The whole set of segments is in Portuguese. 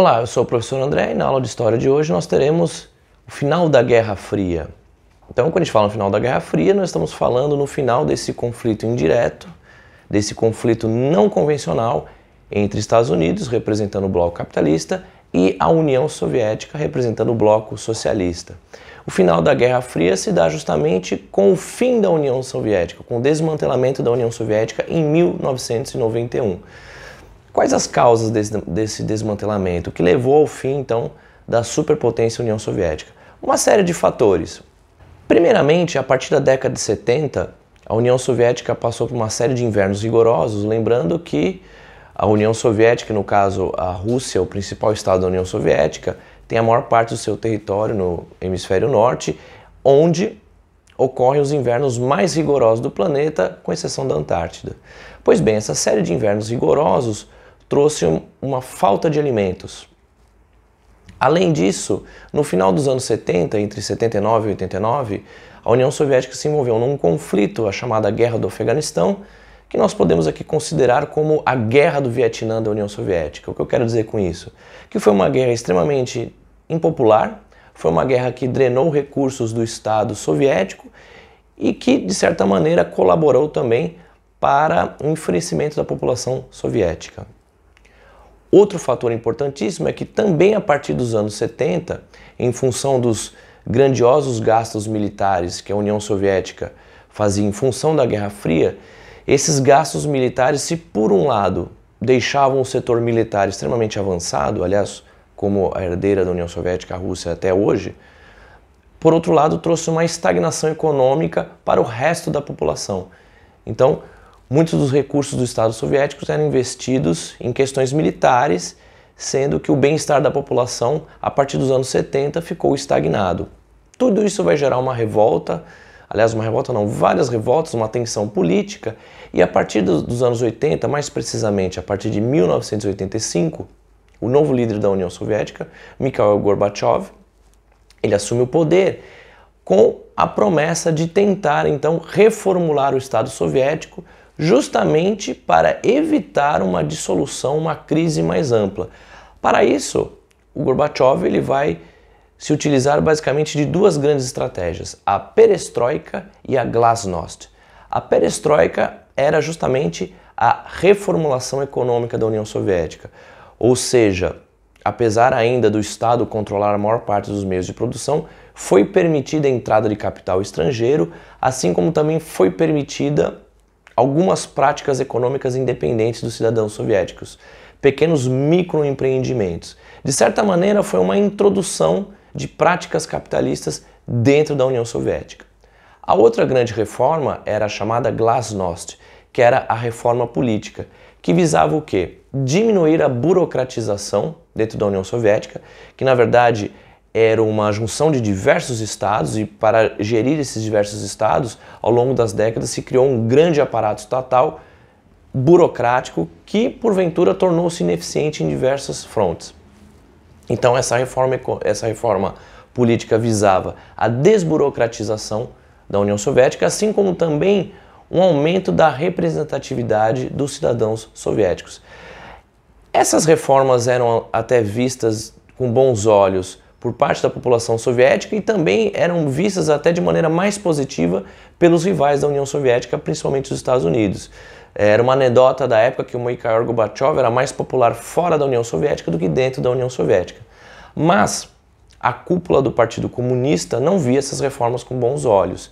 Olá, eu sou o professor André e na aula de História de hoje nós teremos o final da Guerra Fria. Então, quando a gente fala no final da Guerra Fria, nós estamos falando no final desse conflito indireto, desse conflito não convencional entre Estados Unidos, representando o bloco capitalista, e a União Soviética, representando o bloco socialista. O final da Guerra Fria se dá justamente com o fim da União Soviética, com o desmantelamento da União Soviética em 1991. Quais as causas desse, desse desmantelamento? que levou ao fim, então, da superpotência União Soviética? Uma série de fatores. Primeiramente, a partir da década de 70, a União Soviética passou por uma série de invernos rigorosos, lembrando que a União Soviética, no caso a Rússia, o principal estado da União Soviética, tem a maior parte do seu território no hemisfério norte, onde ocorrem os invernos mais rigorosos do planeta, com exceção da Antártida. Pois bem, essa série de invernos rigorosos trouxe uma falta de alimentos. Além disso, no final dos anos 70, entre 79 e 89, a União Soviética se envolveu num conflito, a chamada Guerra do Afeganistão, que nós podemos aqui considerar como a Guerra do Vietnã da União Soviética. O que eu quero dizer com isso? Que foi uma guerra extremamente impopular, foi uma guerra que drenou recursos do Estado soviético e que, de certa maneira, colaborou também para o enfurecimento da população soviética. Outro fator importantíssimo é que também a partir dos anos 70, em função dos grandiosos gastos militares que a União Soviética fazia em função da Guerra Fria, esses gastos militares, se por um lado deixavam o setor militar extremamente avançado, aliás, como a herdeira da União Soviética, a Rússia até hoje, por outro lado, trouxe uma estagnação econômica para o resto da população. Então, Muitos dos recursos dos Estados soviéticos eram investidos em questões militares, sendo que o bem-estar da população, a partir dos anos 70, ficou estagnado. Tudo isso vai gerar uma revolta, aliás, uma revolta não, várias revoltas, uma tensão política, e a partir dos anos 80, mais precisamente a partir de 1985, o novo líder da União Soviética, Mikhail Gorbachev, ele assume o poder com a promessa de tentar então reformular o Estado soviético justamente para evitar uma dissolução, uma crise mais ampla. Para isso, o Gorbachev ele vai se utilizar basicamente de duas grandes estratégias, a perestroika e a glasnost. A perestroika era justamente a reformulação econômica da União Soviética, ou seja, apesar ainda do Estado controlar a maior parte dos meios de produção, foi permitida a entrada de capital estrangeiro, assim como também foi permitida algumas práticas econômicas independentes dos cidadãos soviéticos, pequenos microempreendimentos. De certa maneira, foi uma introdução de práticas capitalistas dentro da União Soviética. A outra grande reforma era a chamada Glasnost, que era a reforma política, que visava o quê? Diminuir a burocratização dentro da União Soviética, que na verdade era uma junção de diversos estados e para gerir esses diversos estados, ao longo das décadas se criou um grande aparato estatal burocrático que porventura tornou-se ineficiente em diversas frontes. Então essa reforma essa reforma política visava a desburocratização da União Soviética, assim como também um aumento da representatividade dos cidadãos soviéticos. Essas reformas eram até vistas com bons olhos por parte da população soviética e também eram vistas até de maneira mais positiva pelos rivais da União Soviética, principalmente os Estados Unidos. Eh, era uma anedota da época que o Mikhail Gorbachev era mais popular fora da União Soviética do que dentro da União Soviética. Mas a cúpula do Partido Comunista não via essas reformas com bons olhos.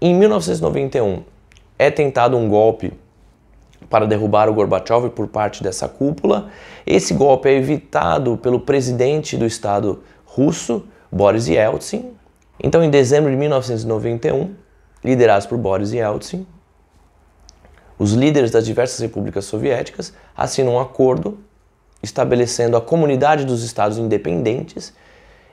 Em 1991, é tentado um golpe para derrubar o Gorbachev por parte dessa cúpula. Esse golpe é evitado pelo presidente do Estado russo Boris Yeltsin. Então, em dezembro de 1991, liderados por Boris Yeltsin, os líderes das diversas repúblicas soviéticas assinam um acordo estabelecendo a comunidade dos estados independentes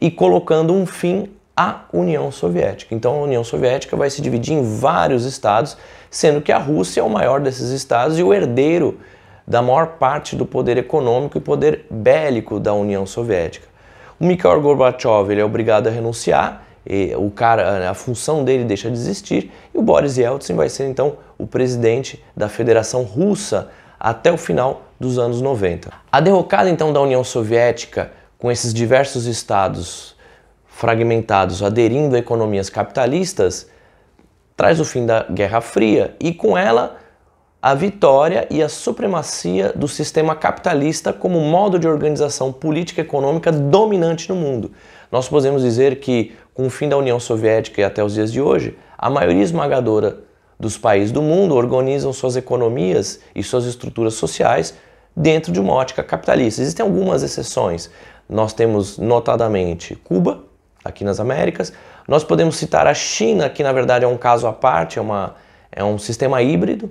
e colocando um fim à União Soviética. Então a União Soviética vai se dividir em vários estados, sendo que a Rússia é o maior desses estados e o herdeiro da maior parte do poder econômico e poder bélico da União Soviética. O Mikhail Gorbachev ele é obrigado a renunciar, o cara, né, a função dele deixa de existir, e o Boris Yeltsin vai ser então o presidente da Federação Russa até o final dos anos 90. A derrocada então da União Soviética, com esses diversos estados fragmentados aderindo a economias capitalistas, traz o fim da Guerra Fria e com ela a vitória e a supremacia do sistema capitalista como modo de organização política e econômica dominante no mundo. Nós podemos dizer que, com o fim da União Soviética e até os dias de hoje, a maioria esmagadora dos países do mundo organizam suas economias e suas estruturas sociais dentro de uma ótica capitalista. Existem algumas exceções. Nós temos, notadamente, Cuba, aqui nas Américas. Nós podemos citar a China, que na verdade é um caso à parte, é, uma, é um sistema híbrido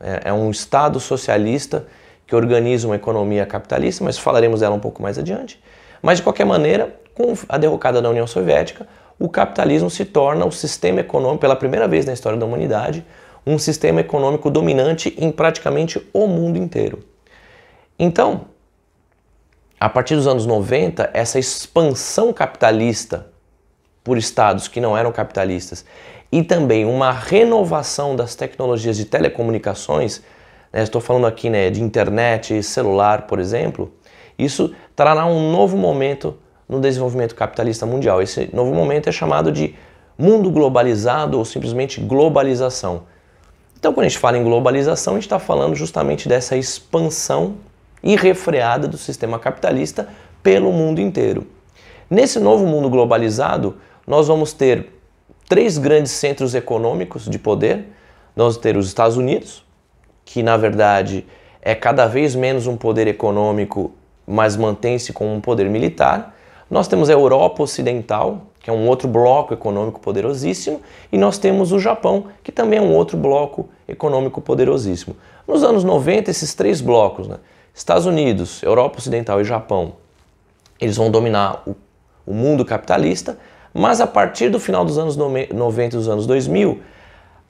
é, é um Estado socialista que organiza uma economia capitalista, mas falaremos dela um pouco mais adiante. Mas de qualquer maneira, com a derrocada da União Soviética, o capitalismo se torna o sistema econômico, pela primeira vez na história da humanidade, um sistema econômico dominante em praticamente o mundo inteiro. Então, a partir dos anos 90, essa expansão capitalista por estados que não eram capitalistas e também uma renovação das tecnologias de telecomunicações, né, estou falando aqui né, de internet, celular, por exemplo, isso trará um novo momento no desenvolvimento capitalista mundial. Esse novo momento é chamado de mundo globalizado ou simplesmente globalização. Então, quando a gente fala em globalização, a gente está falando justamente dessa expansão irrefreada do sistema capitalista pelo mundo inteiro. Nesse novo mundo globalizado, nós vamos ter três grandes centros econômicos de poder. Nós temos os Estados Unidos, que na verdade é cada vez menos um poder econômico, mas mantém-se como um poder militar. Nós temos a Europa Ocidental, que é um outro bloco econômico poderosíssimo, e nós temos o Japão, que também é um outro bloco econômico poderosíssimo. Nos anos 90, esses três blocos, né? Estados Unidos, Europa Ocidental e Japão, eles vão dominar o, o mundo capitalista, mas a partir do final dos anos 90 e dos anos 2000,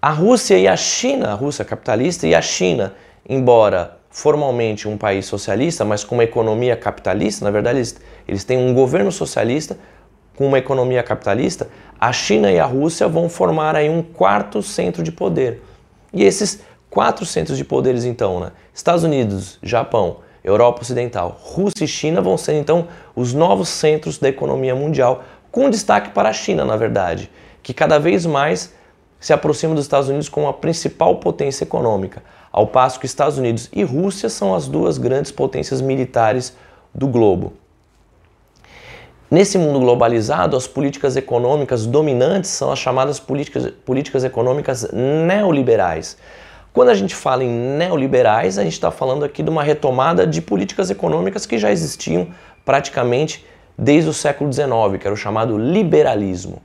a Rússia e a China, a Rússia capitalista e a China, embora formalmente um país socialista, mas com uma economia capitalista, na verdade eles, eles têm um governo socialista com uma economia capitalista, a China e a Rússia vão formar aí um quarto centro de poder. E esses quatro centros de poderes então, né? Estados Unidos, Japão, Europa Ocidental, Rússia e China vão ser então os novos centros da economia mundial com destaque para a China, na verdade, que cada vez mais se aproxima dos Estados Unidos como a principal potência econômica, ao passo que Estados Unidos e Rússia são as duas grandes potências militares do globo. Nesse mundo globalizado, as políticas econômicas dominantes são as chamadas políticas, políticas econômicas neoliberais. Quando a gente fala em neoliberais, a gente está falando aqui de uma retomada de políticas econômicas que já existiam praticamente desde o século XIX, que era o chamado liberalismo.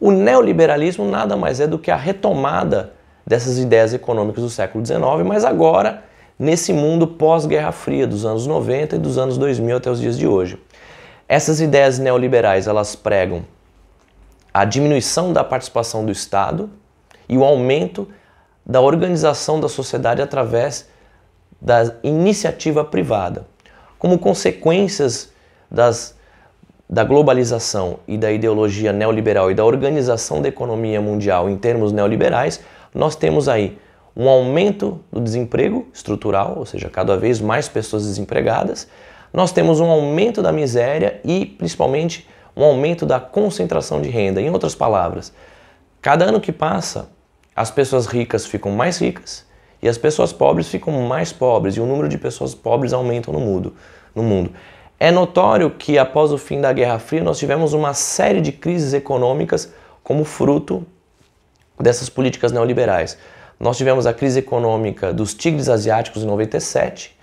O neoliberalismo nada mais é do que a retomada dessas ideias econômicas do século XIX, mas agora nesse mundo pós-Guerra Fria dos anos 90 e dos anos 2000 até os dias de hoje. Essas ideias neoliberais, elas pregam a diminuição da participação do Estado e o aumento da organização da sociedade através da iniciativa privada. Como consequências das da globalização e da ideologia neoliberal e da organização da economia mundial em termos neoliberais, nós temos aí um aumento do desemprego estrutural, ou seja, cada vez mais pessoas desempregadas, nós temos um aumento da miséria e, principalmente, um aumento da concentração de renda. Em outras palavras, cada ano que passa, as pessoas ricas ficam mais ricas e as pessoas pobres ficam mais pobres, e o número de pessoas pobres aumenta no mundo. É notório que após o fim da Guerra Fria nós tivemos uma série de crises econômicas como fruto dessas políticas neoliberais. Nós tivemos a crise econômica dos tigres asiáticos em 97,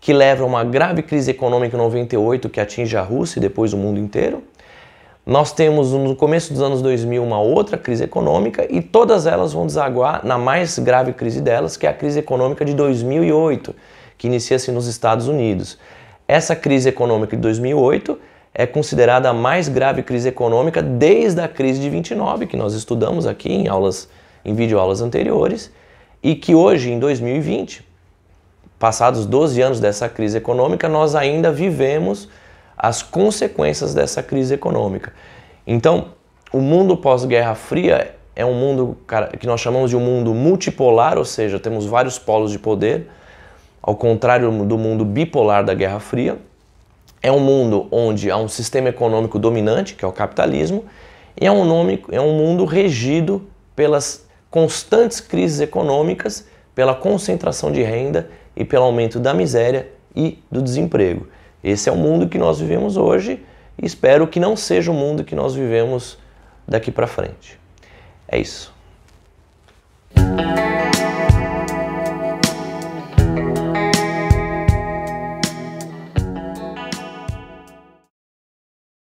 que leva a uma grave crise econômica em 98 que atinge a Rússia e depois o mundo inteiro. Nós temos no começo dos anos 2000 uma outra crise econômica e todas elas vão desaguar na mais grave crise delas, que é a crise econômica de 2008, que inicia-se nos Estados Unidos. Essa crise econômica de 2008 é considerada a mais grave crise econômica desde a crise de 29, que nós estudamos aqui em aulas em videoaulas anteriores, e que hoje em 2020, passados 12 anos dessa crise econômica, nós ainda vivemos as consequências dessa crise econômica. Então, o mundo pós-Guerra Fria é um mundo que nós chamamos de um mundo multipolar, ou seja, temos vários polos de poder ao contrário do mundo bipolar da Guerra Fria, é um mundo onde há um sistema econômico dominante, que é o capitalismo, e é um, nome, é um mundo regido pelas constantes crises econômicas, pela concentração de renda e pelo aumento da miséria e do desemprego. Esse é o mundo que nós vivemos hoje e espero que não seja o mundo que nós vivemos daqui para frente. É isso.